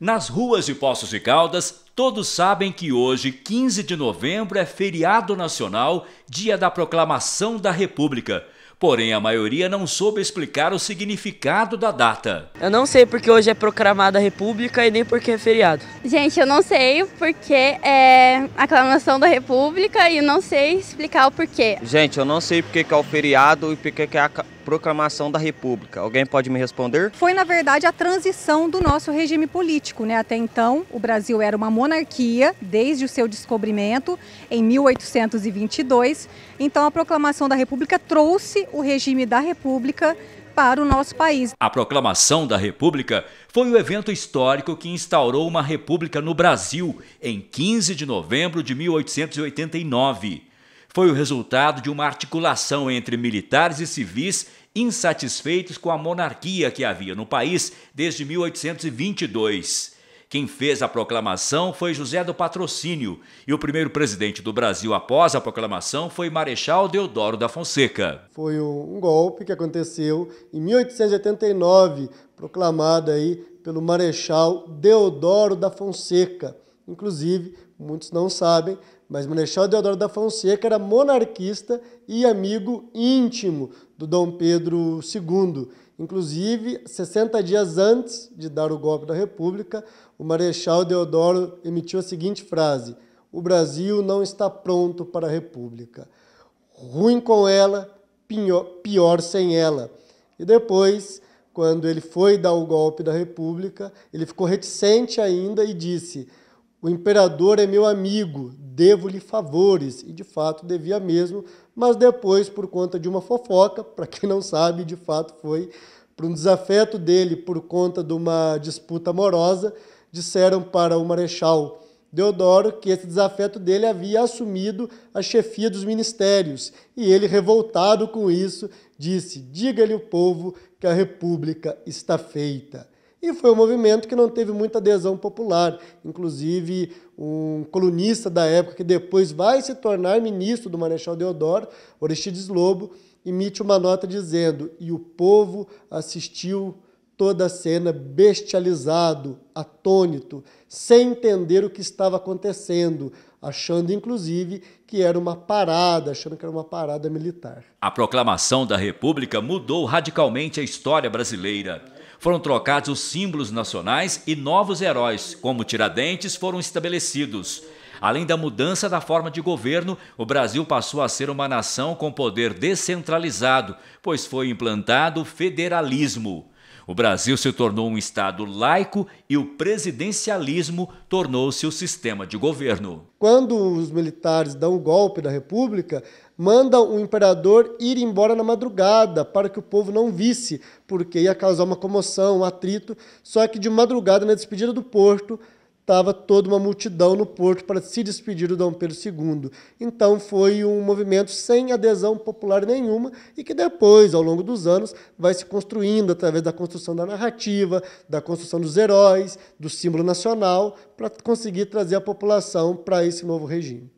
Nas ruas de Poços de Caldas, todos sabem que hoje, 15 de novembro, é feriado nacional, dia da proclamação da República. Porém, a maioria não soube explicar o significado da data. Eu não sei porque hoje é proclamada a República e nem porque é feriado. Gente, eu não sei porque é a aclamação da República e não sei explicar o porquê. Gente, eu não sei porque é o feriado e porque é a proclamação da República. Alguém pode me responder? Foi, na verdade, a transição do nosso regime político. Né? Até então, o Brasil era uma monarquia desde o seu descobrimento, em 1822. Então, a proclamação da República trouxe o regime da República para o nosso país. A proclamação da República foi o evento histórico que instaurou uma república no Brasil em 15 de novembro de 1889 foi o resultado de uma articulação entre militares e civis insatisfeitos com a monarquia que havia no país desde 1822. Quem fez a proclamação foi José do Patrocínio, e o primeiro presidente do Brasil após a proclamação foi Marechal Deodoro da Fonseca. Foi um golpe que aconteceu em 1889, proclamado aí pelo Marechal Deodoro da Fonseca. Inclusive, muitos não sabem, mas Marechal Deodoro da Fonseca era monarquista e amigo íntimo do Dom Pedro II. Inclusive, 60 dias antes de dar o golpe da República, o Marechal Deodoro emitiu a seguinte frase: O Brasil não está pronto para a República. Ruim com ela, pior sem ela. E depois, quando ele foi dar o golpe da República, ele ficou reticente ainda e disse: O imperador é meu amigo, devo-lhe favores, e de fato devia mesmo, mas depois, por conta de uma fofoca, para quem não sabe, de fato foi por um desafeto dele por conta de uma disputa amorosa, disseram para o Marechal Deodoro que esse desafeto dele havia assumido a chefia dos ministérios, e ele, revoltado com isso, disse: Diga-lhe o povo que a república está feita. E foi um movimento que não teve muita adesão popular. Inclusive, um colunista da época, que depois vai se tornar ministro do Marechal Deodoro, Orestides Lobo, emite uma nota dizendo: E o povo assistiu toda a cena bestializado, atônito, sem entender o que estava acontecendo, achando inclusive que era uma parada, achando que era uma parada militar. A proclamação da República mudou radicalmente a história brasileira foram trocados os símbolos nacionais e novos heróis, como Tiradentes, foram estabelecidos. Além da mudança da forma de governo, o Brasil passou a ser uma nação com poder descentralizado, pois foi implantado o federalismo. O Brasil se tornou um Estado laico e o presidencialismo tornou-se o sistema de governo. Quando os militares dão o golpe da República, manda o imperador ir embora na madrugada, para que o povo não visse, porque ia causar uma comoção, um atrito. Só que de madrugada, na despedida do porto, estava toda uma multidão no porto para se despedir do Dom Pedro II. Então foi um movimento sem adesão popular nenhuma e que depois, ao longo dos anos, vai se construindo através da construção da narrativa, da construção dos heróis, do símbolo nacional, para conseguir trazer a população para esse novo regime.